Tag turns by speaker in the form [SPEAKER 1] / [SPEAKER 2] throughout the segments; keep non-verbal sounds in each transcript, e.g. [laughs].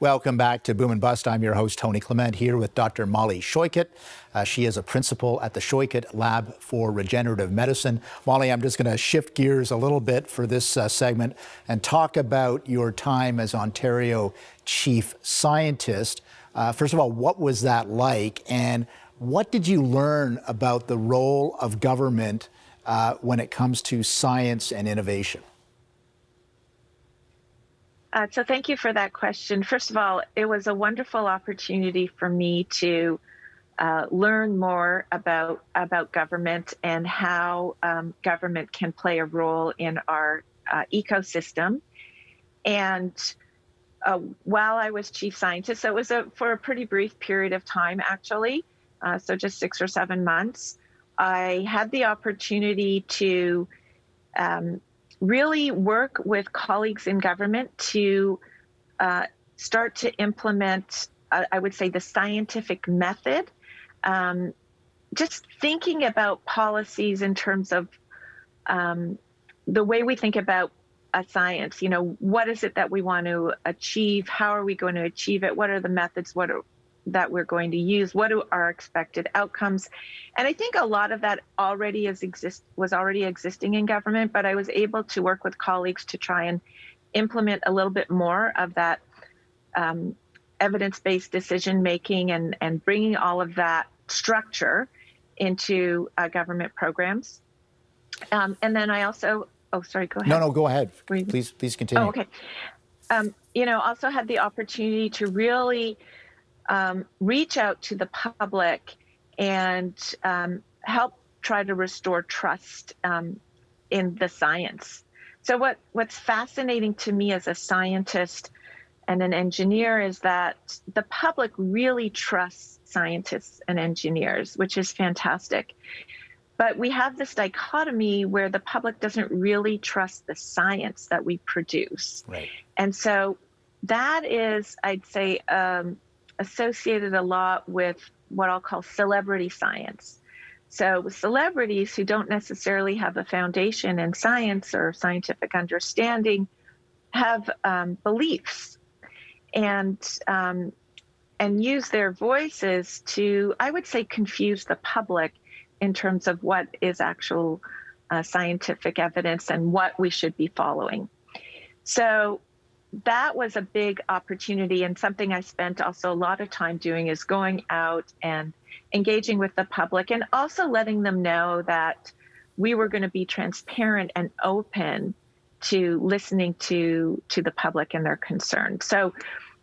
[SPEAKER 1] Welcome back to Boom and Bust. I'm your host, Tony Clement, here with Dr. Molly Shoiket. Uh, she is a principal at the Shoiket Lab for Regenerative Medicine. Molly, I'm just going to shift gears a little bit for this uh, segment and talk about your time as Ontario Chief Scientist. Uh, first of all, what was that like? And what did you learn about the role of government uh, when it comes to science and innovation?
[SPEAKER 2] Uh, so thank you for that question. First of all, it was a wonderful opportunity for me to uh, learn more about about government and how um, government can play a role in our uh, ecosystem. And uh, while I was chief scientist, so it was a, for a pretty brief period of time, actually, uh, so just six or seven months. I had the opportunity to um, really work with colleagues in government to uh, start to implement, uh, I would say, the scientific method. Um, just thinking about policies in terms of um, the way we think about a science. You know, what is it that we want to achieve? How are we going to achieve it? What are the methods? What are that we're going to use what are our expected outcomes and i think a lot of that already is exist was already existing in government but i was able to work with colleagues to try and implement a little bit more of that um, evidence-based decision making and and bringing all of that structure into uh, government programs um, and then i also oh sorry go ahead no no go
[SPEAKER 1] ahead please please continue oh, okay
[SPEAKER 2] um, you know also had the opportunity to really um, reach out to the public and um, help try to restore trust um, in the science. So what what's fascinating to me as a scientist and an engineer is that the public really trusts scientists and engineers, which is fantastic. But we have this dichotomy where the public doesn't really trust the science that we produce. Right. And so that is, I'd say, um, associated a lot with what I'll call celebrity science. So, celebrities who don't necessarily have a foundation in science or scientific understanding have um, beliefs and um, and use their voices to, I would say, confuse the public in terms of what is actual uh, scientific evidence and what we should be following. So, that was a big opportunity and something I spent also a lot of time doing is going out and engaging with the public and also letting them know that we were going to be transparent and open to listening to to the public and their concerns. So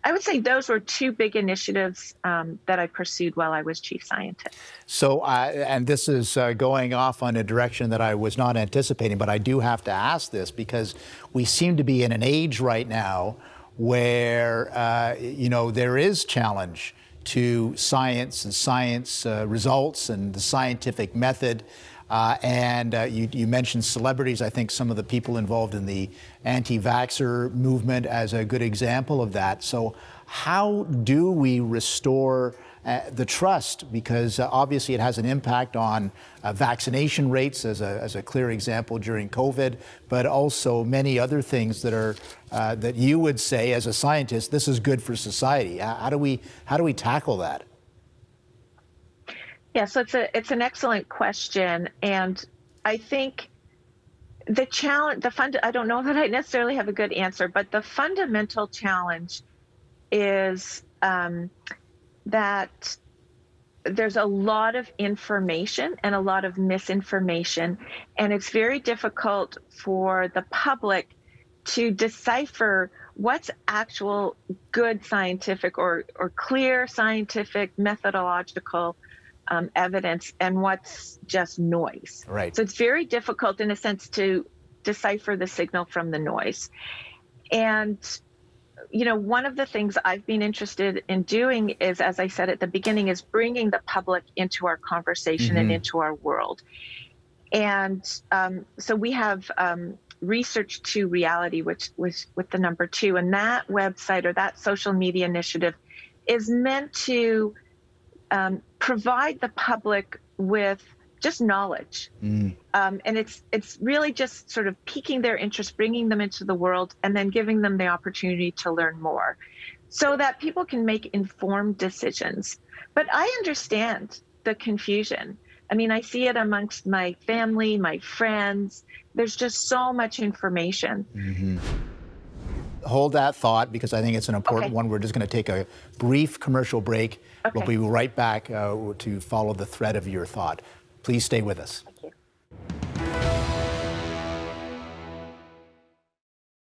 [SPEAKER 2] I would say those were two big initiatives um, that I pursued while I was chief scientist.
[SPEAKER 1] So, uh, and this is uh, going off on a direction that I was not anticipating, but I do have to ask this because we seem to be in an age right now where, uh, you know, there is challenge to science and science uh, results and the scientific method. Uh, and uh, you, you, mentioned celebrities. I think some of the people involved in the anti vaxxer movement as a good example of that. So, how do we restore uh, the trust? Because uh, obviously it has an impact on uh, vaccination rates, as a, as a clear example during COVID, but also many other things that are. Uh, that you would say, as a scientist, this is good for society. How do we how do we tackle that?
[SPEAKER 2] Yeah, so it's a it's an excellent question, and I think the challenge, the fund. I don't know [laughs] that I necessarily have a good answer, but the fundamental challenge is um, that there's a lot of information and a lot of misinformation, and it's very difficult for the public to decipher what's actual good scientific or, or clear scientific methodological um, evidence and what's just noise. Right. So it's very difficult, in a sense, to decipher the signal from the noise. And you know, one of the things I've been interested in doing is, as I said at the beginning, is bringing the public into our conversation mm-hmm. and into our world. And um, so we have um, Research to Reality, which was with the number two, and that website or that social media initiative is meant to um, provide the public with just knowledge mm. um, and it's it's really just sort of piquing their interest bringing them into the world and then giving them the opportunity to learn more so that people can make informed decisions but i understand the confusion i mean i see it amongst my family my friends there's just so much information
[SPEAKER 1] mm-hmm hold that thought because I think it's an important okay. one. We're just going to take a brief commercial break, okay. we'll be right back uh, to follow the thread of your thought. Please stay with us.